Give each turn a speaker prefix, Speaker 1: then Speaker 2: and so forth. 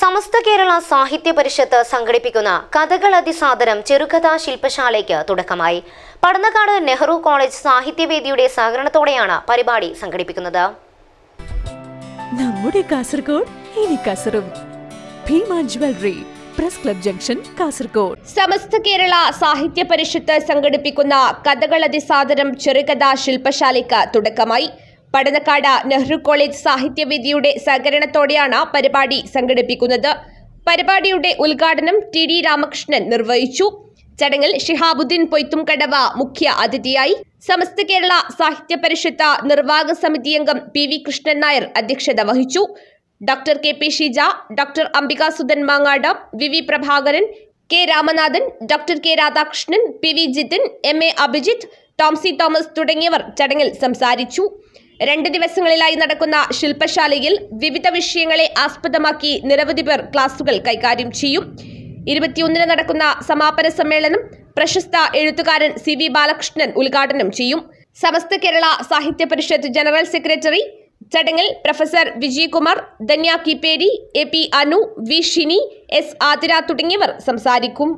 Speaker 1: സമസ്ത കേരള സാഹിത്യ പരിഷത്ത് സംഘടിപ്പിക്കുന്ന കഥകൾ അതിസാദനം ചെറുകഥാ ശില്പശാലയ്ക്ക് തുടക്കമായി പടന്നക്കാട് നെഹ്റു കോളേജ് സാഹിത്യവേദിയുടെ സഹകരണത്തോടെയാണ് പരിപാടി സംഘടിപ്പിക്കുന്നത്
Speaker 2: നമ്മുടെ കാസർഗോഡ് ഇനി കസറും Bhima jewellery press club junction Kasaragod
Speaker 3: Samastha Kerala Sahitya Parishad സംഘടിപ്പിക്കുന്ന കഥകൾ അതിസാദരം ചെറുകഥാ ശില്പശാലയ്ക്ക് തുടക്കമായി പടനക്കാട് നെഹ്റു കോളേജ് സാഹിത്യവേദിയുടെ സഹകരണത്തോടെയാണ് പരിപാടി സംഘടിപ്പിക്കുന്നത് പരിപാടിയുടെ ഉദ്ഘാടനം ടി ഡി രാമകൃഷ്ണൻ നിർവഹിച്ചു ചടങ്ങിൽ ഷിഹാബുദ്ദീൻ പൊയ്ത്തുംകടവ മുഖ്യ അതിഥിയായി സമസ്ത കേരള സാഹിത്യ പരിഷത്ത് നിർവാഹക സമിതി അംഗം പി വി കൃഷ്ണൻ നായർ അധ്യക്ഷത വഹിച്ചു doctor K P Shija doctor Ambika Sudhan Mangad V V Prabhakaran K Ramanathan doctor K Radhakrishnan P V Jithin M A Abhijith Tomsy Thomas തുടങ്ങിയവർ ചടങ്ങിൽ സംസാരിച്ചു രണ്ട് ദിവസങ്ങളിലായി നടക്കുന്ന ശില്പശാലയിൽ വിവിധ വിഷയങ്ങളെ ആസ്പദമാക്കി നിരവധി പേർ ക്ലാസുകൾ കൈകാര്യം ചെയ്യും ഇരുപത്തിയൊന്നിന് നടക്കുന്ന സമാപന സമ്മേളനം പ്രശസ്ത എഴുത്തുകാരൻ സി വി ബാലകൃഷ്ണൻ ഉദ്ഘാടനം ചെയ്യും സമസ്ത കേരള സാഹിത്യ പരിഷത്ത് ജനറൽ സെക്രട്ടറി ചടങ്ങിൽ professor Vijayakumar Dhanya Kipperi A P Anu V Shini S Athira തുടങ്ങിയവർ സംസാരിക്കും